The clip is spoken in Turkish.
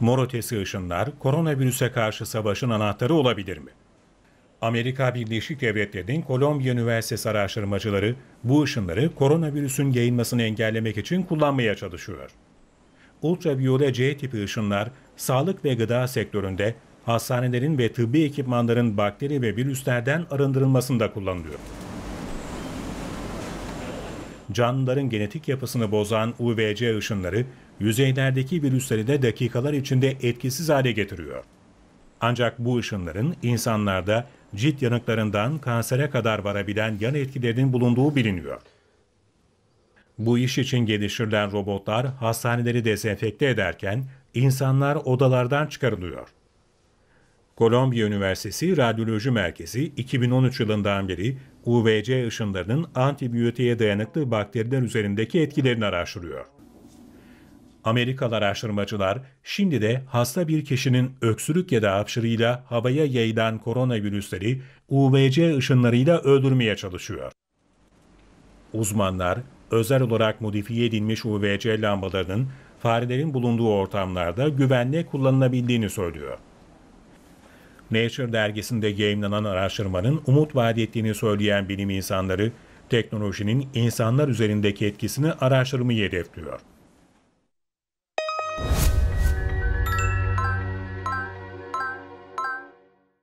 Mor ötesi ışınlar koronavirüse karşı savaşın anahtarı olabilir mi? Amerika Birleşik Devletleri'nin Kolombiya Üniversitesi araştırmacıları bu ışınları koronavirüsün yayılmasını engellemek için kullanmaya çalışıyor. Ultraviyole C tipi ışınlar sağlık ve gıda sektöründe hastanelerin ve tıbbi ekipmanların bakteri ve virüslerden arındırılmasında kullanılıyor canlıların genetik yapısını bozan UVC ışınları yüzeylerdeki virüsleri de dakikalar içinde etkisiz hale getiriyor. Ancak bu ışınların insanlarda cilt yanıklarından kansere kadar varabilen yan etkilerinin bulunduğu biliniyor. Bu iş için geliştirilen robotlar hastaneleri dezenfekte ederken insanlar odalardan çıkarılıyor. Kolombiya Üniversitesi Radyoloji Merkezi 2013 yılından beri UVC ışınlarının antibiyotiğe dayanıklı bakteriler üzerindeki etkilerini araştırıyor. Amerikalı araştırmacılar şimdi de hasta bir kişinin öksürük ya da hapşırıyla havaya yayılan koronavirüsleri UVC ışınlarıyla öldürmeye çalışıyor. Uzmanlar özel olarak modifiye edilmiş UVC lambalarının farelerin bulunduğu ortamlarda güvenle kullanılabildiğini söylüyor. Nature dergisinde yayınlanan araştırmanın umut vaat ettiğini söyleyen bilim insanları, teknolojinin insanlar üzerindeki etkisini araştırmayı hedefliyor.